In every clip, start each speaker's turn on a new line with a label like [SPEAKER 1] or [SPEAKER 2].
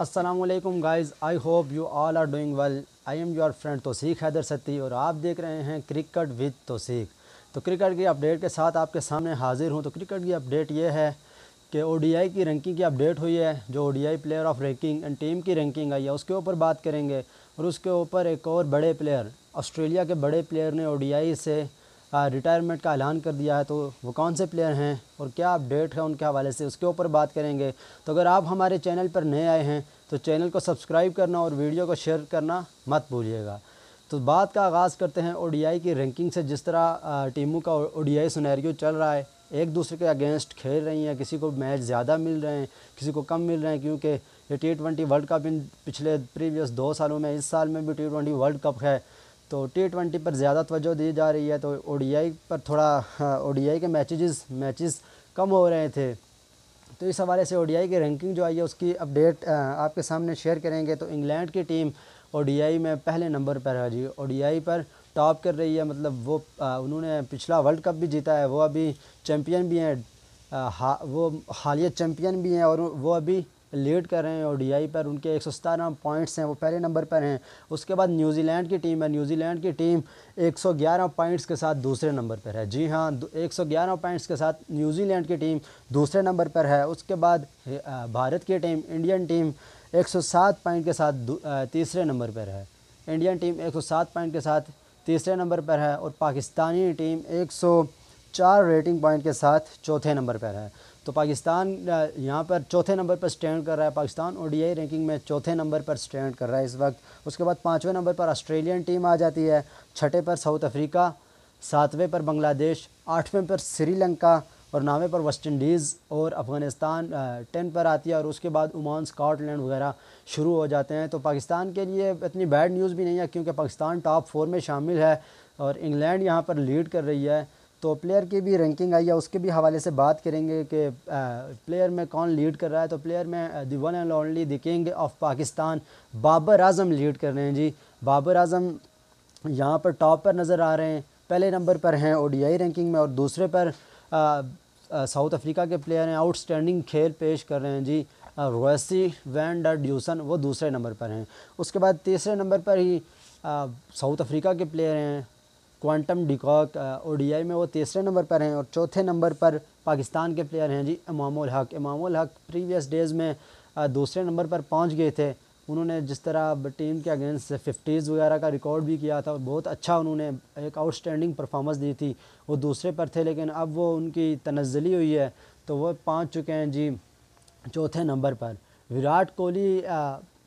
[SPEAKER 1] Aslam guys I hope you all are doing well I am your friend Tauseeq Haider Satti और आप देख रहे हैं क्रिकेट विद तोसीक तो क्रिकेट की अपडेट के साथ आपके सामने हाजिर हूँ तो क्रिकेट की अपडेट ये है कि आई की रैंकिंग की अपडेट हुई है जो आई player of ranking and team की रैंकिंग आई है उसके ऊपर बात करेंगे और उसके ऊपर एक और बड़े प्लेयर ऑस्ट्रेलिया के बड़े प्लेयर ने आई से रिटायरमेंट का ऐलान कर दिया है तो वो कौन से प्लेयर हैं और क्या अपडेट है उनके हवाले से उसके ऊपर बात करेंगे तो अगर आप हमारे चैनल पर नए आए हैं तो चैनल को सब्सक्राइब करना और वीडियो को शेयर करना मत भूलिएगा तो बात का आगाज़ करते हैं ओडीआई की रैंकिंग से जिस तरह टीमों का ओडीआई सुनहरियो चल रहा है एक दूसरे के अगेंस्ट खेल रही हैं किसी को मैच ज़्यादा मिल रहे हैं किसी को कम मिल रहे हैं क्योंकि ये टी ट्वेंटी वर्ल्ड कप इन पिछले प्रीवियस दो सालों में इस साल में भी टी ट्वेंटी वर्ल्ड कप है तो टी ट्वेंटी पर ज़्यादा तवज्जो दी जा रही है तो आई पर थोड़ा आई हाँ, के मैचेस मैचेस कम हो रहे थे तो इस हवाले से आई की रैंकिंग जो आई है उसकी अपडेट हाँ, आपके सामने शेयर करेंगे तो इंग्लैंड की टीम आई में पहले नंबर पर है जी आई पर टॉप कर रही है मतलब वो आ, हाँ, उन्होंने पिछला वर्ल्ड कप भी जीता है वो अभी चैम्पियन भी हैं हा, वो हालिया चैम्पियन भी हैं और वो अभी लीड कर रहे हैं ओ पर उनके एक पॉइंट्स हैं वो पहले नंबर पर हैं उसके बाद न्यूजीलैंड की टीम है न्यूजीलैंड की टीम 111 पॉइंट्स के साथ दूसरे नंबर पर है जी हाँ 111 पॉइंट्स के साथ न्यूजीलैंड की टीम दूसरे नंबर पर है उसके बाद भारत की टीम इंडियन टीम 107 पॉइंट के साथ तीसरे नंबर पर है इंडियन टीम 107 पॉइंट के साथ तीसरे नंबर पर है और पाकिस्तानी टीम 104 रेटिंग पॉइंट के साथ चौथे नंबर पर है तो पाकिस्तान यहाँ पर चौथे नंबर पर स्टैंड कर रहा है पाकिस्तान आई रैंकिंग में चौथे नंबर पर स्टैंड कर रहा है इस वक्त उसके बाद पाँचवें नंबर पर ऑस्ट्रेलियन टीम आ जाती है छठे पर साउथ अफ्रीका सातवें पर बांग्लादेश आठवें पर श्रीलंका और नौवें पर वेस्ट इंडीज़ और अफ़गानिस्तान टेन पर आती है और उसके बाद उमान स्कॉटलैंड वगैरह शुरू हो जाते हैं तो पाकिस्तान के लिए इतनी बैड न्यूज़ भी नहीं है क्योंकि पाकिस्तान टॉप फोर में शामिल है और इंग्लैंड यहाँ पर लीड कर रही है तो प्लेयर की भी रैंकिंग आई है उसके भी हवाले से बात करेंगे कि प्लेयर में कौन लीड कर रहा है तो प्लेयर में the one and only the king of Pakistan Babar Azam lead कर रहे हैं जी बाबर आजम यहाँ पर टॉप पर नज़र आ रहे हैं पहले नंबर पर हैं आई रैंकिंग में और दूसरे पर साउथ अफ्रीका के प्लेयर हैं आउटस्टैंडिंग खेल पेश कर रहे हैं जी रोसी वैन डर ड्यूसन वो दूसरे नंबर पर हैं उसके बाद तीसरे नंबर पर ही साउथ अफ्रीका के प्लेयर हैं क्वांटम डिकॉक ओडीआई में वो तीसरे नंबर पर हैं और चौथे नंबर पर पाकिस्तान के प्लेयर हैं जी इमामुल हक इमामुल हक प्रीवियस डेज़ में दूसरे नंबर पर पहुंच गए थे उन्होंने जिस तरह टीम के अगेंस्ट फिफ्टीज़ वगैरह का रिकॉर्ड भी किया था बहुत अच्छा उन्होंने एक आउटस्टैंडिंग परफॉर्मेंस दी थी वो दूसरे पर थे लेकिन अब वो उनकी तनजली हुई है तो वह पहुँच चुके हैं जी चौथे नंबर पर विराट कोहली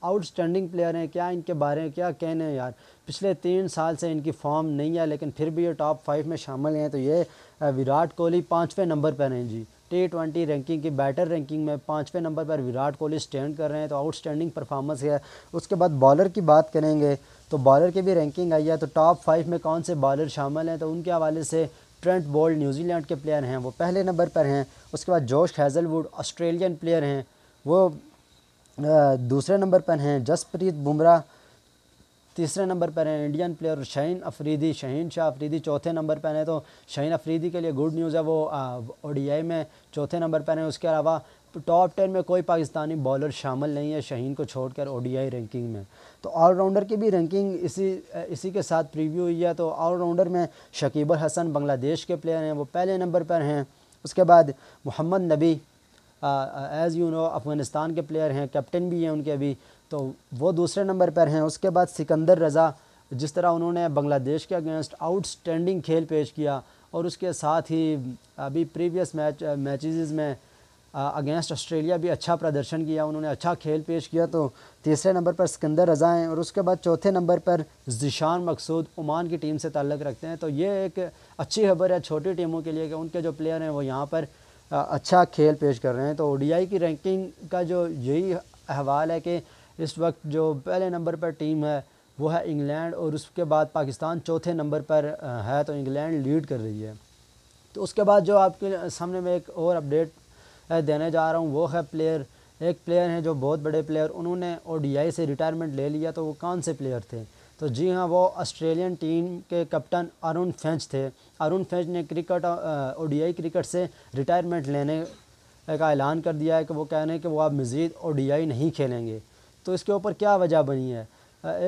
[SPEAKER 1] आउटस्टैंडिंग प्लेयर हैं क्या इनके बारे में क्या कहने हैं यार पिछले तीन साल से इनकी फॉर्म नहीं है लेकिन फिर भी ये टॉप फाइव में शामिल हैं तो ये विराट कोहली पाँचवें नंबर पर हैं जी टी ट्वेंटी रैंकिंग की बैटर रैंकिंग में पाँचवें नंबर पर विराट कोहली स्टैंड कर रहे हैं तो आउटस्टैंडिंग परफॉर्मेंस है उसके बाद बॉलर की बात करेंगे तो बॉलर की भी रैंकिंग आई है तो टॉप फाइव में कौन से बॉलर शामिल हैं तो उनके हवाले से ट्रेंट बोल्ड न्यूजीलैंड के प्लेयर हैं वो पहले नंबर पर हैं उसके बाद जोश हैज़लवुड ऑस्ट्रेलियन प्लेयर हैं वो दूसरे नंबर पर हैं जसप्रीत बुमराह तीसरे नंबर पर हैं इंडियन प्लेयर शहीन अफरीदी शहीन शाह अफरीदी चौथे नंबर पर हैं तो शहीन अफरीदी के लिए गुड न्यूज़ है वो ओडीआई में चौथे नंबर पर हैं उसके अलावा टॉप टेन में कोई पाकिस्तानी बॉलर शामिल नहीं है शहीन को छोड़कर ओडीआई रैंकिंग में तो ऑलराउंडर की भी रैंकिंग इसी इसी के साथ प्रीव्यू हुई है तो ऑलराउंडर में शकीबल हसन बांग्लादेश के प्लेयर हैं वो पहले नंबर पर हैं उसके बाद मोहम्मद नबी एज़ यू नो अफ़गानिस्तान के प्लेयर हैं कैप्टन भी हैं उनके अभी तो वो दूसरे नंबर पर हैं उसके बाद सिकंदर रज़ा जिस तरह उन्होंने बांग्लादेश के अगेंस्ट आउटस्टैंडिंग खेल पेश किया और उसके साथ ही अभी प्रीवियस मैच मैचेस में अगेंस्ट ऑस्ट्रेलिया भी अच्छा प्रदर्शन किया उन्होंने अच्छा खेल पेश किया तो तीसरे नंबर पर सिकंदर रज़ा हैं और उसके बाद चौथे नंबर पर जिशान मकसूद ओमान की टीम से ताल्लक़ रखते हैं तो ये एक अच्छी खबर है छोटी टीमों के लिए कि उनके जो प्लेयर हैं वो यहाँ पर अच्छा खेल पेश कर रहे हैं तो ओ की रैंकिंग का जो यही अहवाल है कि इस वक्त जो पहले नंबर पर टीम है वो है इंग्लैंड और उसके बाद पाकिस्तान चौथे नंबर पर है तो इंग्लैंड लीड कर रही है तो उसके बाद जो आपके सामने मैं एक और अपडेट देने जा रहा हूँ वो है प्लेयर एक प्लेयर हैं जो बहुत बड़े प्लेयर उन्होंने ओ से रिटायरमेंट ले लिया तो वो कौन से प्लेयर थे तो जी हाँ वो ऑस्ट्रेलियन टीम के कप्तान अरुण फेंच थे अरुण फेंच ने क्रिकेट ओडीआई क्रिकेट से रिटायरमेंट लेने का ऐलान कर दिया है कि वो कह रहे हैं कि वो आप मज़ीद ओडीआई नहीं खेलेंगे तो इसके ऊपर क्या वजह बनी है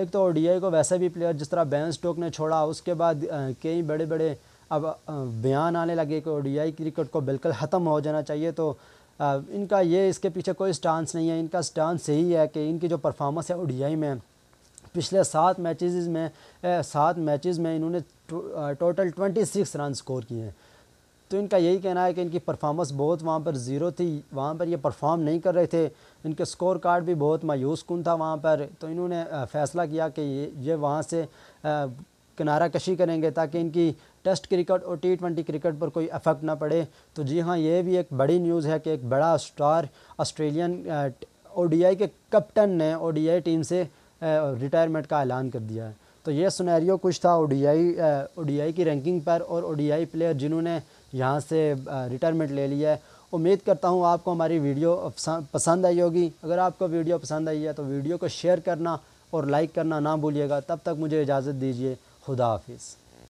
[SPEAKER 1] एक तो ओडीआई को वैसे भी प्लेयर जिस तरह बैन स्टोक ने छोड़ा उसके बाद कई बड़े बड़े अब बयान आने लगे कि ओडीआई क्रिकेट को बिल्कुल ख़त्म हो जाना चाहिए तो इनका ये इसके पीछे कोई स्टांस नहीं है इनका स्टांस यही है कि इनकी जो परफॉर्मेंस है ओ में पिछले सात मैचेस में सात मैचेस में इन्होंने total twenty six run score किए हैं तो इनका यही कहना है कि इनकी परफॉर्मेंस बहुत वहाँ पर ज़ीरो थी वहाँ पर ये परफॉर्म नहीं कर रहे थे इनके स्कोर कार्ड भी बहुत मायूस कन था वहाँ पर तो इन्होंने फ़ैसला किया कि ये ये वहाँ से किनारा कशी करेंगे ताकि इनकी टेस्ट क्रिकेट और टी ट्वेंटी क्रिकेट पर कोई अफेक्ट ना पड़े तो जी हाँ ये भी एक बड़ी न्यूज़ है कि एक बड़ा स्टार ऑस्ट्रेलियन आई के कप्टन ने आई टीम से रिटायरमेंट का ऐलान कर दिया है तो ये सुनहरियो कुछ था ओडीआई आई की रैंकिंग पर और आई प्लेयर जिन्होंने यहाँ से रिटायरमेंट ले लिया है उम्मीद करता हूँ आपको हमारी वीडियो पसंद आई होगी अगर आपको वीडियो पसंद आई है तो वीडियो को शेयर करना और लाइक करना ना भूलिएगा तब तक मुझे इजाज़त दीजिए खुदा हाफिज़